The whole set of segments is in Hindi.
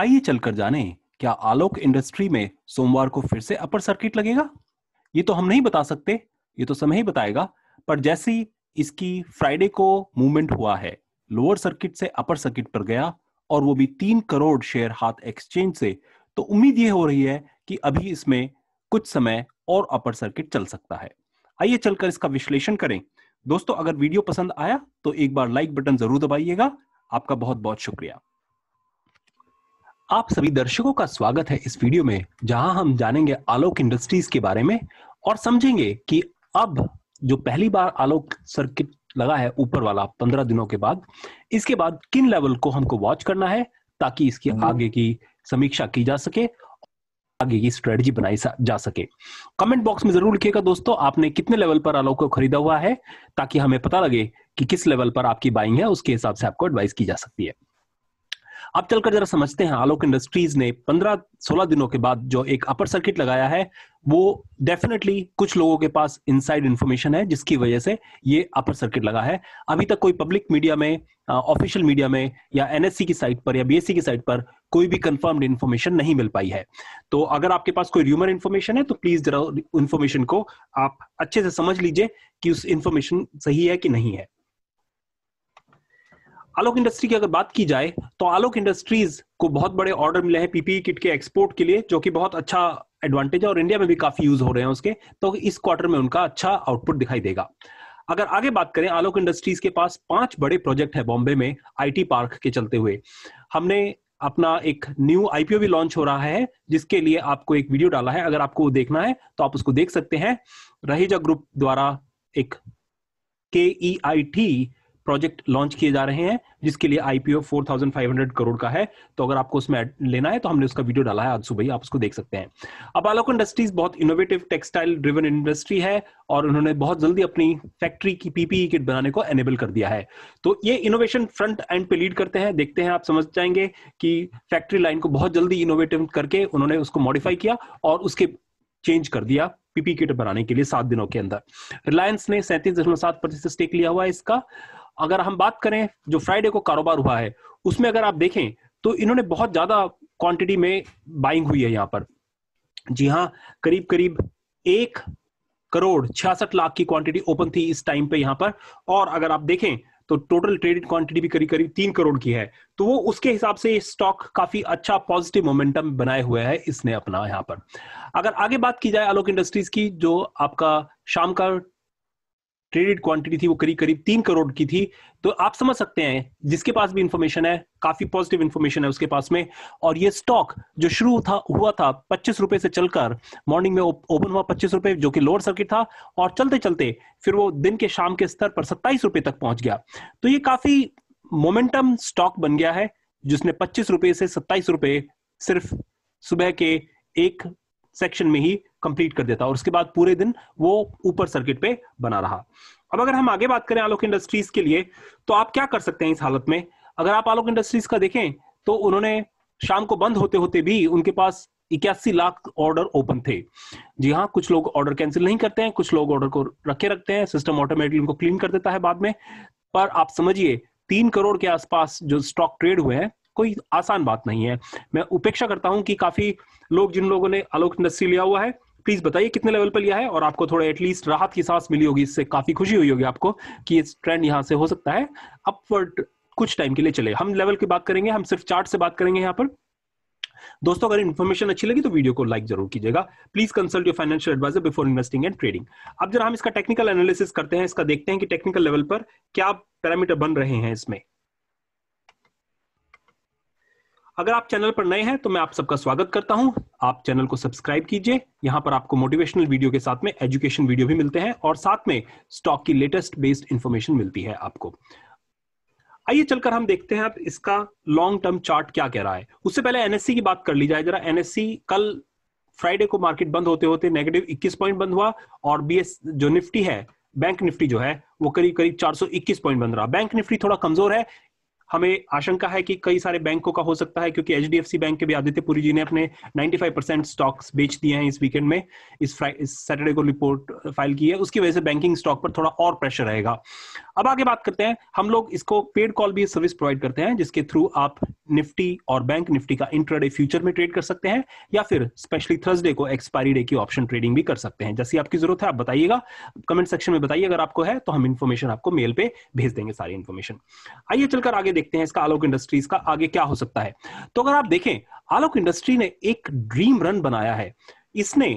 आइए चलकर जाने क्या आलोक इंडस्ट्री में सोमवार को फिर से अपर सर्किट लगेगा ये तो हम नहीं बता सकते ये तो समय ही बताएगा पर जैसी इसकी फ्राइडे को मूवमेंट हुआ है लोअर सर्किट से अपर सर्किट पर गया और वो भी तीन करोड़ शेयर हाथ एक्सचेंज से तो उम्मीद ये हो रही है कि अभी इसमें कुछ समय और अपर सर्किट चल सकता है आइए चलकर इसका विश्लेषण करें दोस्तों अगर वीडियो पसंद आया तो एक बार लाइक बटन जरूर दबाइएगा आपका बहुत बहुत शुक्रिया आप सभी दर्शकों का स्वागत है इस वीडियो में जहां हम जानेंगे आलोक इंडस्ट्रीज के बारे में और समझेंगे कि अब जो पहली बार आलोक सर्किट लगा है ऊपर वाला पंद्रह दिनों के बाद इसके बाद किन लेवल को हमको वॉच करना है ताकि इसकी हम्म। आगे की समीक्षा की जा सके आगे की स्ट्रेटजी बनाई जा सके कमेंट बॉक्स में जरूर लिखिएगा दोस्तों आपने कितने लेवल पर आलोक को खरीदा हुआ है ताकि हमें पता लगे कि किस लेवल पर आपकी बाइंग है उसके हिसाब से आपको एडवाइस की जा सकती है अब चलकर जरा समझते हैं आलोक इंडस्ट्रीज ने 15-16 दिनों के बाद जो एक अपर सर्किट लगाया है वो डेफिनेटली कुछ लोगों के पास इनसाइड इंफॉर्मेशन है जिसकी वजह से ये अपर सर्किट लगा है अभी तक कोई पब्लिक मीडिया में ऑफिशियल मीडिया में या एनएससी की साइट पर या बीएससी की साइट पर कोई भी कंफर्म्ड इन्फॉर्मेशन नहीं मिल पाई है तो अगर आपके पास कोई र्यूमर इन्फॉर्मेशन है तो प्लीज जरा इन्फॉर्मेशन को आप अच्छे से समझ लीजिए कि उस इन्फॉर्मेशन सही है कि नहीं है आलोक इंडस्ट्री की अगर बात की जाए तो आलोक इंडस्ट्रीज को बहुत बड़े ऑर्डर मिले हैं पीपीई किट e के एक्सपोर्ट के लिए जो कि बहुत अच्छा एडवांटेज है और इंडिया में भी काफी यूज हो रहे हैं उसके तो इस क्वार्टर में उनका अच्छा आउटपुट दिखाई देगा अगर आगे बात करें आलोक इंडस्ट्रीज के पास पांच बड़े प्रोजेक्ट है बॉम्बे में आईटी पार्क के चलते हुए हमने अपना एक न्यू आईपीओ भी लॉन्च हो रहा है जिसके लिए आपको एक वीडियो डाला है अगर आपको वो देखना है तो आप उसको देख सकते हैं रहेजा ग्रुप द्वारा एक के E I T project launch किए जा रहे हैं जिसके लिए आईपीओ 4500 करोड़ का है तो अगर आपको उसमें लेना है तो हमने उसका वीडियो डाला है आज सुबह आप उसको देख सकते हैं अब आलोक इंडस्ट्रीज बहुत इनोवेटिव टेक्सटाइल ड्रिवन इंडस्ट्री है और उन्होंने बहुत जल्दी अपनी फैक्ट्री की पीपीई किट e बनाने को एनेबल कर दिया है तो ये इनोवेशन फ्रंट एंड पे लीड करते हैं देखते हैं आप समझ जाएंगे कि फैक्ट्री लाइन को बहुत जल्दी इनोवेटिव करके उन्होंने उसको मॉडिफाई किया और उसके चेंज कर दिया पीपी किट e बनाने के लिए सात दिनों के अंदर रिलायंस ने सैंतीस दशमलव सात प्रतिशत स्टेक लिया हुआ है इसका अगर हम बात करें जो फ्राइडे को कारोबार हुआ है उसमें अगर आप देखें तो इन्होंने बहुत ज्यादा क्वांटिटी में बाइंग हुई है यहाँ पर जी हाँ करीब करीब एक करोड़ छियासठ लाख की क्वांटिटी ओपन थी इस टाइम पे यहाँ पर और अगर आप देखें तो टोटल ट्रेडिड क्वांटिटी भी करीब करीब तीन करोड़ की है तो वो उसके हिसाब से स्टॉक काफी अच्छा पॉजिटिव मोमेंटम बनाए हुए है इसने अपना यहाँ पर अगर आगे बात की जाए आलोक इंडस्ट्रीज की जो आपका शाम का ट्रेडेड क्वांटिटी थी वो करीब करीब तीन करोड़ की थी तो आप समझ सकते हैं जिसके पास भी इंफॉर्मेशन है काफी पॉजिटिव इंफॉर्मेशन है उसके पास में और ये स्टॉक जो शुरू था हुआ था पच्चीस रुपए से चलकर मॉर्निंग में ओपन हुआ पच्चीस रुपए जो कि लोअर सर्किट था और चलते चलते फिर वो दिन के शाम के स्तर पर सत्ताईस रुपए तक पहुंच गया तो ये काफी मोमेंटम स्टॉक बन गया है जिसने पच्चीस रुपए से सत्ताईस रुपए सिर्फ सुबह के एक सेक्शन में ही कंप्लीट कर देता और उसके बाद पूरे दिन वो ऊपर सर्किट पे बना रहा अब अगर हम आगे बात करें आलोक इंडस्ट्रीज के लिए तो आप क्या कर सकते हैं इस हालत में अगर आप आलोक इंडस्ट्रीज का देखें तो उन्होंने शाम को बंद होते होते भी उनके पास इक्यासी लाख ऑर्डर ओपन थे जी हाँ कुछ लोग ऑर्डर कैंसिल नहीं करते हैं कुछ लोग ऑर्डर को रखे रखते हैं सिस्टम ऑटोमेटिकली उनको क्लीन कर देता है बाद में पर आप समझिए तीन करोड़ के आसपास जो स्टॉक ट्रेड हुए हैं कोई आसान बात नहीं है मैं उपेक्षा करता हूं कि काफी लोग जिन लोगों ने आलोक इंडस्ट्री लिया हुआ है प्लीज बताइए कितने लेवल पर लिया है और आपको थोड़ा एटलीस्ट राहत की सांस मिली होगी इससे काफी खुशी हुई होगी आपको कि इस ट्रेंड यहाँ से हो सकता है अपवर्ड कुछ टाइम के लिए चले हम लेवल की बात करेंगे हम सिर्फ चार्ट से बात करेंगे यहाँ पर दोस्तों अगर इन्फॉर्मेशन अच्छी लगी तो वीडियो को लाइक जरूर कीजिएगा please consult your financial advisor before investing and trading अब जरा हम इसका टेक्निकल एनालिसिस करते हैं इसका देखते हैं कि टेक्निकल लेवल पर क्या पैरामीटर बन रहे हैं इसमें अगर आप चैनल पर नए हैं तो मैं आप सबका स्वागत करता हूं आप चैनल को सब्सक्राइब कीजिए यहां पर आपको मोटिवेशनल वीडियो के साथ में एजुकेशन वीडियो भी मिलते हैं और साथ में स्टॉक की लेटेस्ट बेस्ड इंफॉर्मेशन मिलती है आपको आइए चलकर हम देखते हैं अब इसका लॉन्ग टर्म चार्ट क्या कह रहा है उससे पहले एनएससी की बात कर ली जाए जरा एनएससी कल फ्राइडे को मार्केट बंद होते होते नेगेटिव 21 पॉइंट बंद हुआ और बीएस जो निफ्टी है बैंक निफ्टी जो है वो करीब करीब 421 पॉइंट बंद रहा बैंक निफ्टी थोड़ा कमजोर है हमें आशंका है कि कई सारे बैंकों का हो सकता है क्योंकि एच बैंक के भी आदित्यपुरी जी ने अपने 95 परसेंट स्टॉक्स बेच दिए हैं इस वीकेंड में इस सैटरडे को रिपोर्ट फाइल की है उसकी वजह से बैंकिंग स्टॉक पर थोड़ा और प्रेशर रहेगा अब आगे बात करते हैं हम लोग इसको पेड कॉल भी सर्विस प्रोवाइड करते हैं जिसके थ्रू आप निफ्टी और बैंक निफ्टी का इंट्राडे फ्यूचर में ट्रेड कर सकते हैं या फिर स्पेशली थर्सडे को एक्सपायरी डे की ऑप्शन ट्रेडिंग भी कर सकते हैं जैसी आपकी जरूरत है आप बताइएगा कमेंट सेक्शन में बताइए अगर आपको है तो हम इन्फॉर्मेशन आपको मेल पे भेज देंगे सारी इन्फॉर्मेशन आइए चलकर आगे देखते हैं इसका आलोक इंडस्ट्रीज का आगे क्या हो सकता है तो अगर आप देखें आलोक इंडस्ट्री ने एक ड्रीम रन बनाया है इसने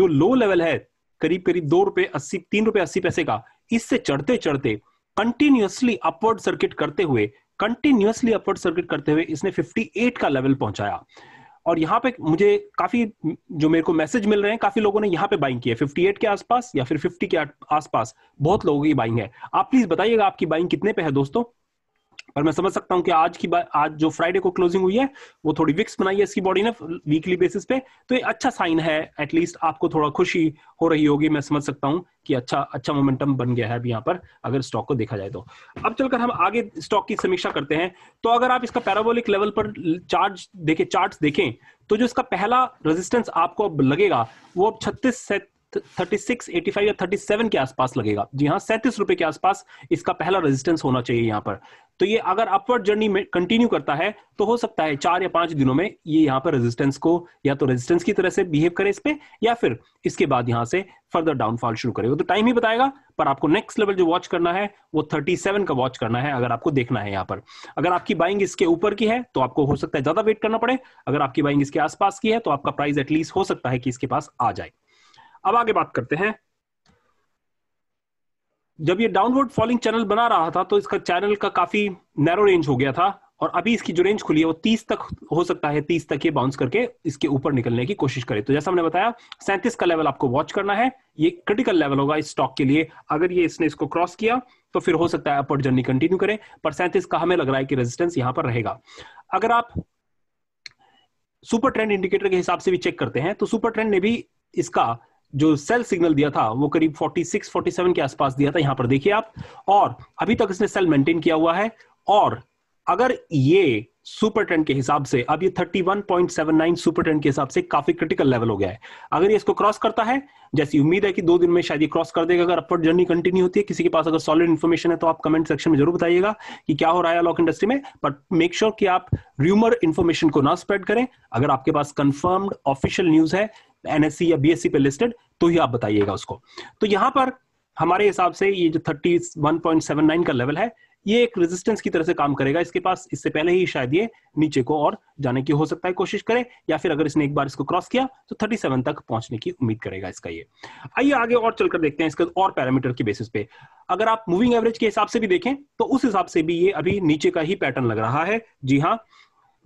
जो लो लेवल है करीब करीब दो रुपए अस्सी तीन रुपए अस्सी पैसे का इससे चढ़ते चढ़ते कंटिन्यूसली अपवर्ड सर्किट करते हुए कंटिन्यूसली अपवर्ड सर्किट करते हुए इसने 58 का लेवल पहुंचाया और यहाँ पे मुझे काफी जो मेरे को मैसेज मिल रहे हैं काफी लोगों ने यहाँ पे बाइंग किया 58 के आसपास या फिर 50 के आसपास बहुत लोगों की बाइंग है आप प्लीज बताइएगा आपकी बाइंग कितने पे है दोस्तों और मैं समझ सकता हूं कि आज की बात आज जो फ्राइडे को क्लोजिंग हुई है वो थोड़ी विक्स बनाई है इसकी बॉडी ने वीकली बेसिस पे तो ये अच्छा साइन है एटलीस्ट आपको थोड़ा खुशी हो रही होगी मैं समझ सकता हूं कि अच्छा अच्छा मोमेंटम बन गया है अब यहाँ पर अगर स्टॉक को देखा जाए तो अब चलकर हम आगे स्टॉक की समीक्षा करते हैं तो अगर आप इसका पैराबोलिक लेवल पर चार्ज देखे चार्ट देखें तो जो इसका पहला रेजिस्टेंस आपको अब लगेगा वो अब छत्तीस थर्टी सिक्स या थर्टी सेवन के आसपास लगेगा जी हाँ सैंतीस रुपए के आसपास इसका पहला रेजिस्टेंस होना चाहिए यहाँ पर तो ये अगर अपवर्ड जर्नी में कंटिन्यू करता है तो हो सकता है चार या पांच दिनों में ये यहाँ पर रेजिस्टेंस को या तो रेजिस्टेंस की तरह से बिहेव करे इस पे या फिर इसके बाद यहाँ से फर्दर डाउनफॉल शुरू करेगा तो टाइम ही बताएगा पर आपको नेक्स्ट लेवल जो वॉच करना है वो थर्टी का वॉच करना है अगर आपको देखना है यहाँ पर अगर आपकी बाइंग इसके ऊपर की है तो आपको हो सकता है ज्यादा वेट करना पड़े अगर आपकी बाइंग इसके आसपास की है तो आपका प्राइस एटलीस्ट हो सकता है कि इसके पास आ जाए अब आगे बात करते हैं जब ये डाउनवर्ड फॉलिंग चैनल बना रहा था तो इसका चैनल का काफी नैरो रेंज हो गया था और अभी इसकी जो रेंज खुली है वो 30 तक हो सकता है 30 तक ये बाउंस करके इसके ऊपर निकलने की कोशिश करे तो जैसा हमने बताया सैंतीस का लेवल आपको वॉच करना है ये क्रिटिकल लेवल होगा इस स्टॉक के लिए अगर ये इसने इसको क्रॉस किया तो फिर हो सकता है अपर जर्नी कंटिन्यू करें पर सैंतीस का हमें लग रहा है कि रेजिस्टेंस यहां पर रहेगा अगर आप सुपर ट्रेंड इंडिकेटर के हिसाब से भी चेक करते हैं तो सुपर ट्रेंड ने भी इसका जो सेल सिग्नल दिया था वो करीब 46 47 के आसपास दिया था यहां पर देखिए आप और अभी तक इसने सेल मेंटेन किया हुआ है और अगर ये सुपर ट्रेंड के हिसाब से अब ये 31.79 सुपर ट्रेंड के हिसाब से काफी क्रिटिकल लेवल हो गया है अगर ये इसको क्रॉस करता है जैसी उम्मीद है कि दो दिन में शायद ये क्रॉस कर देगा अगर अपवर्ड जर्नी कंटिन्यू होती है किसी के पास अगर सॉलिड इन्फॉर्मेशन है तो आप कमेंट सेक्शन में जरूर बताइएगा कि क्या हो रहा है लॉक इंडस्ट्री में बट मेक श्योर कि आप र्यूमर इन्फॉर्मेशन को ना स्प्रेड करें अगर आपके पास कंफर्म्ड ऑफिशियल न्यूज है एनएससी या बीएससी पे लिस्टेड तो ही आप बताइएगा उसको तो यहाँ पर हमारे हिसाब से ये जो 31.79 का लेवल है ये एक रेजिस्टेंस की तरह से काम करेगा इसके पास इससे पहले ही शायद ये नीचे को और जाने की हो सकता है कोशिश करे या फिर अगर इसने एक बार इसको क्रॉस किया तो 37 तक पहुंचने की उम्मीद करेगा इसका ये आइए आगे और चलकर देखते हैं इसका और पैरामीटर के बेसिस पे अगर आप मूविंग एवरेज के हिसाब से भी देखें तो उस हिसाब से भी ये अभी नीचे का ही पैटर्न लग रहा है जी हाँ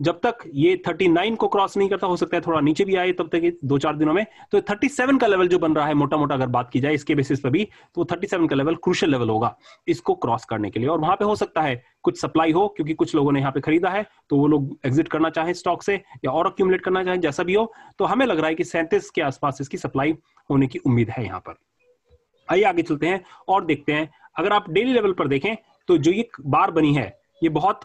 जब तक ये 39 को क्रॉस नहीं करता हो सकता है थोड़ा नीचे भी आए तब तक दो चार दिनों में तो 37 का लेवल जो बन रहा है मोटा मोटा अगर बात की जाए इसके बेसिस पर भी तो 37 का लेवल क्रूशल लेवल होगा इसको क्रॉस करने के लिए और वहां पे हो सकता है कुछ सप्लाई हो क्योंकि कुछ लोगों ने यहाँ पे खरीदा है तो वो लोग एग्जिट करना चाहे स्टॉक से या और अक्यूमुलेट करना चाहे जैसा भी हो तो हमें लग रहा है कि सैंतीस के आसपास इसकी सप्लाई होने की उम्मीद है यहाँ पर आइए आगे चलते हैं और देखते हैं अगर आप डेली लेवल पर देखें तो जो ये बार बनी है ये बहुत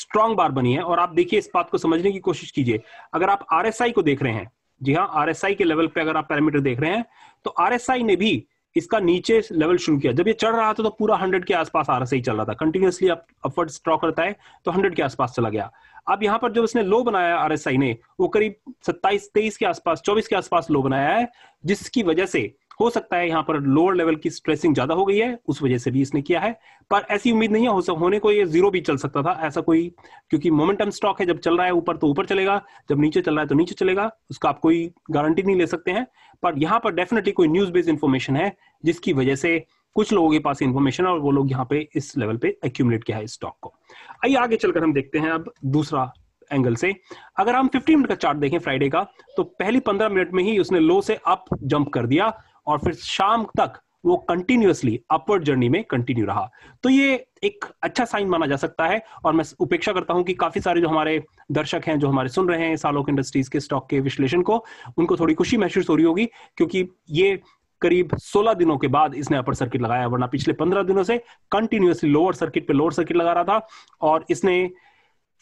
स्ट्रॉन्ग बार बनी है और आप देखिए इस बात को समझने की कोशिश कीजिए अगर आप आर को देख रहे हैं जी हाँ आर के लेवल पे अगर आप पैरामीटर देख रहे हैं तो आर ने भी इसका नीचे लेवल शुरू किया जब ये चढ़ रहा था तो पूरा हंड्रेड के आसपास आई चल रहा था कंटिन्यूसली अपवर्ड स्ट्रॉ करता है तो हंड्रेड के आसपास चला गया अब यहाँ पर जब इसने लो बनाया आई ने वो करीब सत्ताईस तेईस के आसपास चौबीस के आसपास लो बनाया है जिसकी वजह से हो सकता है यहाँ पर लोअर लेवल की स्ट्रेसिंग ज्यादा हो गई है उस वजह से भी इसने किया है पर ऐसी उम्मीद नहीं है हो होने को ये जीरो भी चल सकता था ऐसा कोई क्योंकि मोमेंटम स्टॉक है जब चल रहा है ऊपर तो ऊपर चलेगा जब नीचे चल रहा है तो नीचे चलेगा उसका आप कोई गारंटी नहीं ले सकते हैं पर यहाँ पर डेफिनेटली कोई न्यूज बेस्ड इन्फॉर्मेशन है जिसकी वजह से कुछ लोगों के पास इन्फॉर्मेशन और वो लोग यहाँ पे इस लेवल पे एक्यूमुलेट किया है स्टॉक को आइए आगे चलकर हम देखते हैं अब दूसरा एंगल से अगर हम 15 मिनट का चार्ट देखें फ्राइडे का तो पहली 15 मिनट में ही उसने लो से अप जंप कर दिया और फिर शाम तक वो कंटिन्यूसली अपवर्ड जर्नी में कंटिन्यू रहा तो ये एक अच्छा साइन माना जा सकता है और मैं उपेक्षा करता हूं कि काफी सारे जो हमारे दर्शक हैं जो हमारे सुन रहे हैं सालोक इंडस्ट्रीज के स्टॉक के विश्लेषण को उनको थोड़ी खुशी महसूस हो रही होगी क्योंकि ये करीब 16 दिनों के बाद इसने अपर सर्किट लगाया वरना पिछले 15 दिनों से कंटिन्यूसली लोअर सर्किट पे लोअर सर्किट लगा रहा था और इसने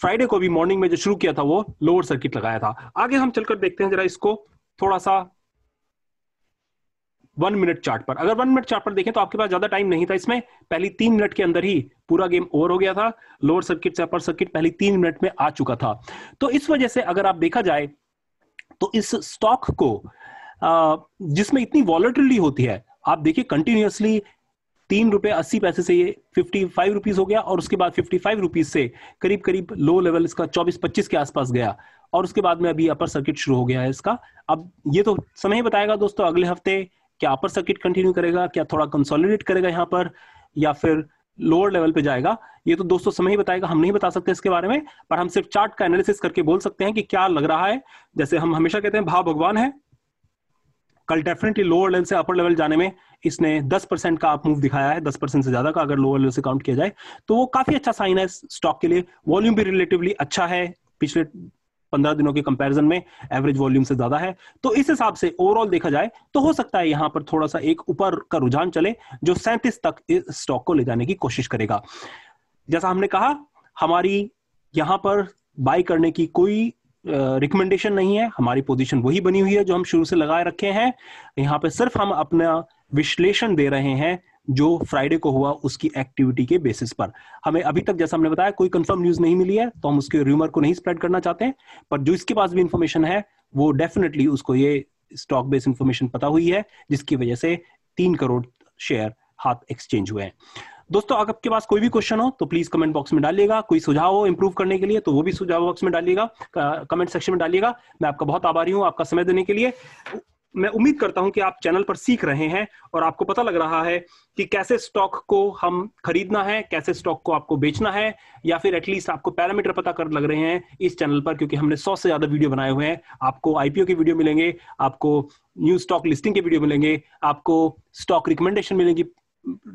फ्राइडे को भी मॉर्निंग में जो शुरू किया था वो लोअर सर्किट लगाया था आगे हम चलकर देखते हैं जरा इसको थोड़ा सा वन मिनट चार्ट पर अगर वन मिनट चार्ट पर देखें तो आपके पास ज्यादा टाइम नहीं था इसमें पहली तीन मिनट के अंदर ही पूरा गेम ओवर हो गया था लोअर सर्किट से अपर सर्किट पहली तीन मिनट में आ चुका था तो इस वजह से अगर आप देखा जाए तो इस स्टॉक को जिसमें इतनी वॉलेटिलिटी होती है आप देखिए कंटिन्यूअसली तीन रुपए अस्सी पैसे से ये फिफ्टी फाइव रुपीज हो गया और उसके बाद फिफ्टी फाइव रुपीज से करीब करीब लो लेवल इसका चौबीस पच्चीस के आसपास गया और उसके बाद में अभी अपर सर्किट शुरू हो गया है इसका अब ये तो समय ही बताएगा दोस्तों अगले हफ्ते क्या अपर सर्किट कंटिन्यू करेगा क्या थोड़ा कंसोलिडेट करेगा यहाँ पर या फिर लोअर लेवल पे जाएगा ये तो दोस्तों समय ही बताएगा हम नहीं बता सकते इसके बारे में पर हम सिर्फ चार्ट का एनालिसिस करके बोल सकते हैं कि क्या लग रहा है जैसे हम हमेशा कहते हैं भाव भगवान है कल डेफिनेटली लोअर लेवल से अपर लेवल जाने में इसने 10 परसेंट का आप मूव दिखाया है 10 परसेंट से ज्यादा का अगर लोअर लेवल से काउंट किया जाए तो वो काफी अच्छा साइन है स्टॉक के लिए वॉल्यूम भी रिलेटिवली अच्छा है पिछले पंद्रह दिनों के कंपैरिजन में एवरेज वॉल्यूम से ज्यादा है तो इस हिसाब से ओवरऑल देखा जाए तो हो सकता है यहां पर थोड़ा सा एक ऊपर का रुझान चले जो सैंतीस तक इस स्टॉक को ले जाने की कोशिश करेगा जैसा हमने कहा हमारी यहां पर बाय करने की कोई रिकमेंडेशन नहीं है हमारी पोजीशन वही बनी हुई है जो हम शुरू से लगाए रखे हैं यहाँ पे सिर्फ हम अपना विश्लेषण दे रहे हैं जो फ्राइडे को हुआ उसकी एक्टिविटी के बेसिस पर हमें अभी तक जैसा हमने बताया कोई कंफर्म न्यूज नहीं मिली है तो हम उसके र्यूमर को नहीं स्प्रेड करना चाहते हैं पर जो इसके पास भी इंफॉर्मेशन है वो डेफिनेटली उसको ये स्टॉक बेस्ड इंफॉर्मेशन पता हुई है जिसकी वजह से तीन करोड़ शेयर हाथ एक्सचेंज हुए हैं दोस्तों अगर आपके पास कोई भी क्वेश्चन हो तो प्लीज कमेंट बॉक्स में डालिएगा कोई सुझाव हो इंप्रूव करने के लिए तो वो भी सुझाव बॉक्स में डालिएगा कमेंट सेक्शन में डालिएगा मैं आपका बहुत आभारी हूँ आपका समय देने के लिए मैं उम्मीद करता हूं कि आप चैनल पर सीख रहे हैं और आपको पता लग रहा है कि कैसे स्टॉक को हम खरीदना है कैसे स्टॉक को आपको बेचना है या फिर एटलीस्ट आपको पैरामीटर पता कर लग रहे हैं इस चैनल पर क्योंकि हमने सौ से ज्यादा वीडियो बनाए हुए हैं आपको आईपीओ के वीडियो मिलेंगे आपको न्यू स्टॉक लिस्टिंग के वीडियो मिलेंगे आपको स्टॉक रिकमेंडेशन मिलेगी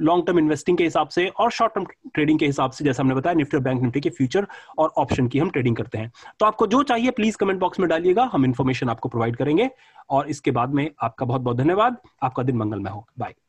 लॉन्ग टर्म इन्वेस्टिंग के हिसाब से और शॉर्ट टर्म ट्रेडिंग के हिसाब से जैसे हमने बताया निफ्टी और बैंक निफ्टी के फ्यूचर और ऑप्शन की हम ट्रेडिंग करते हैं तो आपको जो चाहिए प्लीज कमेंट बॉक्स में डालिएगा हम इन्फॉर्मेशन आपको प्रोवाइड करेंगे और इसके बाद में आपका बहुत बहुत धन्यवाद आपका दिन मंगलमय हो बाय